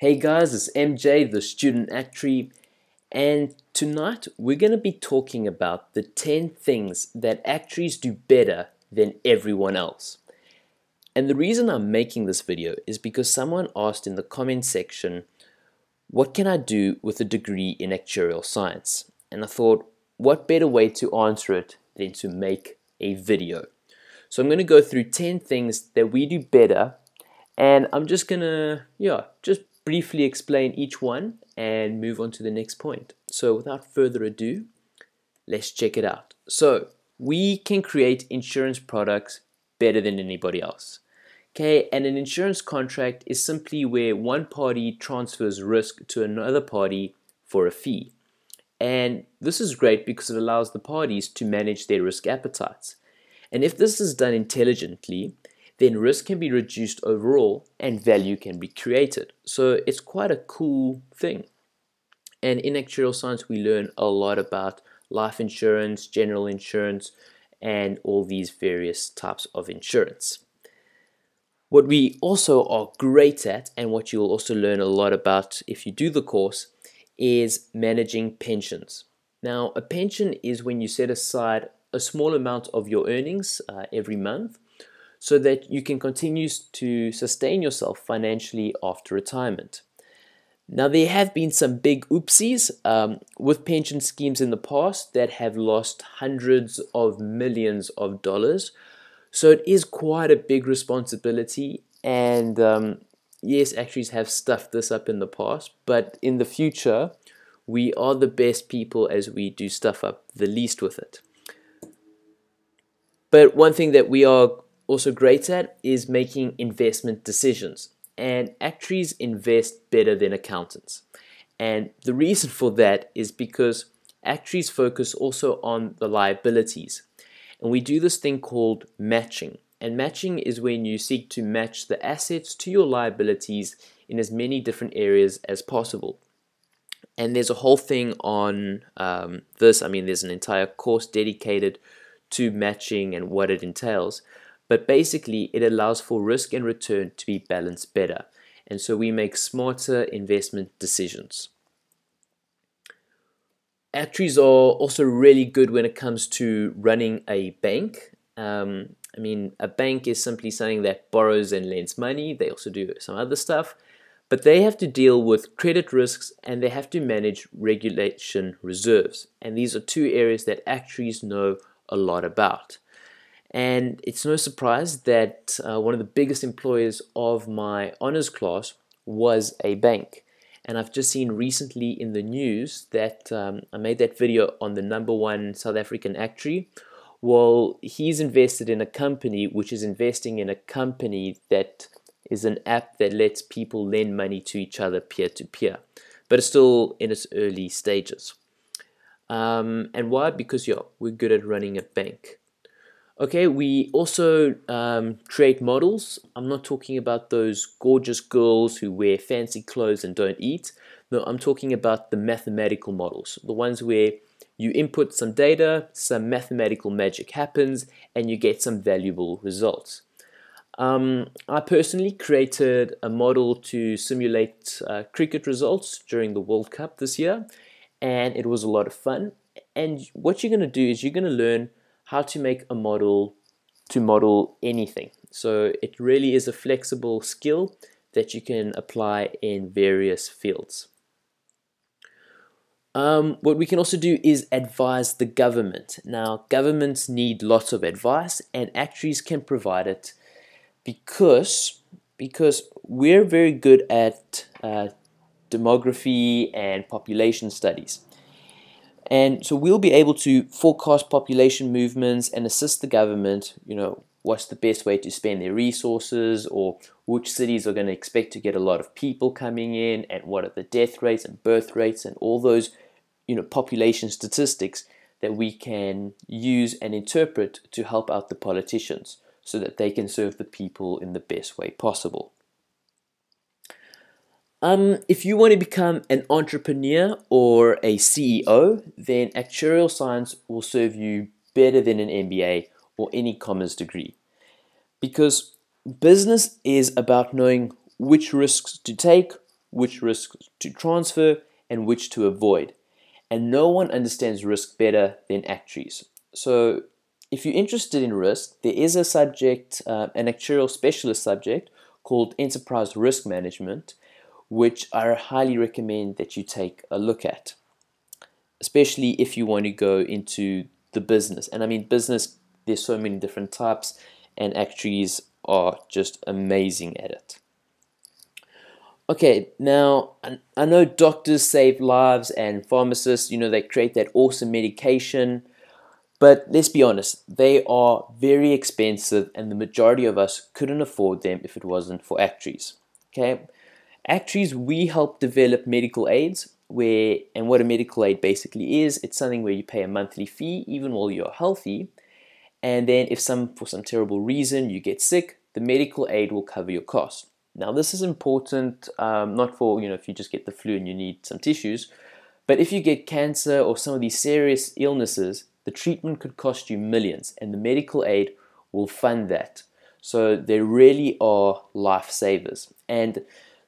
Hey guys, it's MJ, the student actuary, and tonight we're going to be talking about the 10 things that actuaries do better than everyone else. And the reason I'm making this video is because someone asked in the comment section, what can I do with a degree in actuarial science? And I thought, what better way to answer it than to make a video? So I'm going to go through 10 things that we do better and I'm just gonna, yeah, just briefly explain each one and move on to the next point. So without further ado, let's check it out. So we can create insurance products better than anybody else. Okay, and an insurance contract is simply where one party transfers risk to another party for a fee. And this is great because it allows the parties to manage their risk appetites. And if this is done intelligently, then risk can be reduced overall and value can be created. So it's quite a cool thing. And in actuarial science, we learn a lot about life insurance, general insurance, and all these various types of insurance. What we also are great at, and what you'll also learn a lot about if you do the course, is managing pensions. Now, a pension is when you set aside a small amount of your earnings uh, every month so that you can continue to sustain yourself financially after retirement. Now, there have been some big oopsies um, with pension schemes in the past that have lost hundreds of millions of dollars. So, it is quite a big responsibility. And um, yes, actuaries have stuffed this up in the past, but in the future, we are the best people as we do stuff up the least with it. But one thing that we are also great at is making investment decisions. And actuaries invest better than accountants. And the reason for that is because actuaries focus also on the liabilities. And we do this thing called matching. And matching is when you seek to match the assets to your liabilities in as many different areas as possible. And there's a whole thing on um, this. I mean, there's an entire course dedicated to matching and what it entails. But basically, it allows for risk and return to be balanced better. And so we make smarter investment decisions. Actuaries are also really good when it comes to running a bank. Um, I mean, a bank is simply something that borrows and lends money. They also do some other stuff, but they have to deal with credit risks and they have to manage regulation reserves. And these are two areas that actuaries know a lot about. And it's no surprise that uh, one of the biggest employers of my honors class was a bank. And I've just seen recently in the news that um, I made that video on the number one South African actuary. Well, he's invested in a company which is investing in a company that is an app that lets people lend money to each other peer to peer, but it's still in its early stages. Um, and why? Because yeah, we're good at running a bank. Okay, we also um, create models. I'm not talking about those gorgeous girls who wear fancy clothes and don't eat. No, I'm talking about the mathematical models, the ones where you input some data, some mathematical magic happens, and you get some valuable results. Um, I personally created a model to simulate uh, cricket results during the World Cup this year, and it was a lot of fun. And what you're going to do is you're going to learn how to make a model to model anything. So it really is a flexible skill that you can apply in various fields. Um, what we can also do is advise the government. Now, governments need lots of advice, and actuaries can provide it because because we're very good at uh, demography and population studies. And so we'll be able to forecast population movements and assist the government, you know, what's the best way to spend their resources or which cities are going to expect to get a lot of people coming in and what are the death rates and birth rates and all those, you know, population statistics that we can use and interpret to help out the politicians so that they can serve the people in the best way possible. Um, if you want to become an entrepreneur or a CEO, then actuarial science will serve you better than an MBA or any commerce degree. Because business is about knowing which risks to take, which risks to transfer, and which to avoid. And no one understands risk better than actuaries. So, if you're interested in risk, there is a subject, uh, an actuarial specialist subject called enterprise risk management which I highly recommend that you take a look at, especially if you want to go into the business. And I mean, business, there's so many different types, and actuaries are just amazing at it. Okay, now I know doctors save lives and pharmacists, you know, they create that awesome medication, but let's be honest, they are very expensive and the majority of us couldn't afford them if it wasn't for actuaries. Okay, Actuaries, we help develop medical aids where, and what a medical aid basically is, it's something where you pay a monthly fee even while you're healthy. And then if some, for some terrible reason, you get sick, the medical aid will cover your costs. Now this is important, um, not for, you know, if you just get the flu and you need some tissues, but if you get cancer or some of these serious illnesses, the treatment could cost you millions and the medical aid will fund that. So they really are lifesavers. And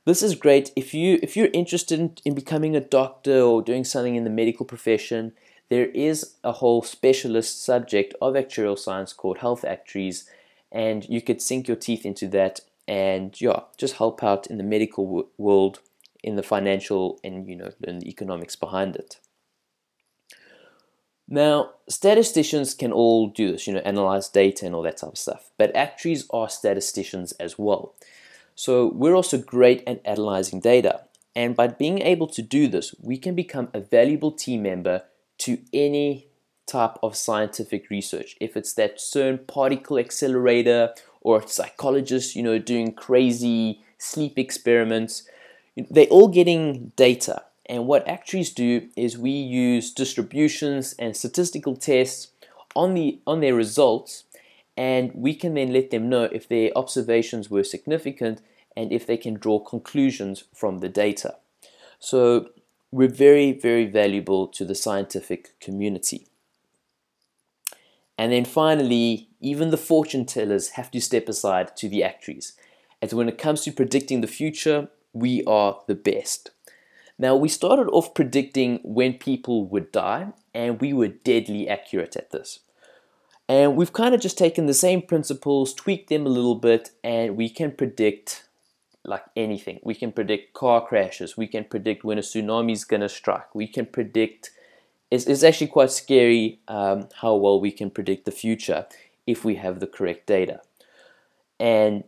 this is great if you if you're interested in, in, becoming a doctor or doing something in the medical profession there is a whole specialist subject of actuarial science called health actuaries and you could sink your teeth into that and yeah just help out in the medical w- world in the financial and you know learn the economics behind it now statisticians can all do this you know analyze data and all that type of stuff but actuaries are statisticians as well so we're also great at analyzing data. And by being able to do this, we can become a valuable team member to any type of scientific research. If it's that CERN particle accelerator or psychologists, you know, doing crazy sleep experiments, they're all getting data. And what actuaries do is we use distributions and statistical tests on the on their results and we can then let them know if their observations were significant and if they can draw conclusions from the data. So we're very, very valuable to the scientific community. And then finally, even the fortune tellers have to step aside to the actuaries, as when it comes to predicting the future, we are the best. Now, we started off predicting when people would die, and we were deadly accurate at this. And we've kind of just taken the same principles, tweaked them a little bit, and we can predict like anything. We can predict car crashes. We can predict when a tsunami is going to strike. We can predict. It's, it's actually quite scary um, how well we can predict the future if we have the correct data. And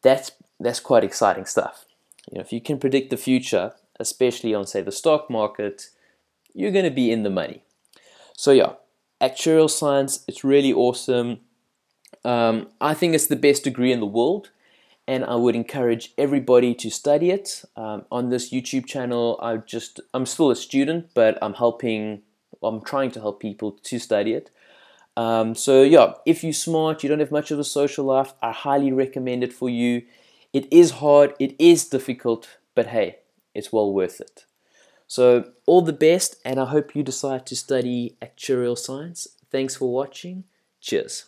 that's that's quite exciting stuff. You know, if you can predict the future, especially on say the stock market, you're going to be in the money. So yeah, actuarial science. It's really awesome. Um, I think it's the best degree in the world, and I would encourage everybody to study it. Um, on this YouTube channel, I just I'm still a student, but I'm helping. I'm trying to help people to study it. Um, so yeah, if you're smart, you don't have much of a social life, I highly recommend it for you. It is hard, it is difficult, but hey, it's well worth it. So, all the best, and I hope you decide to study actuarial science. Thanks for watching. Cheers.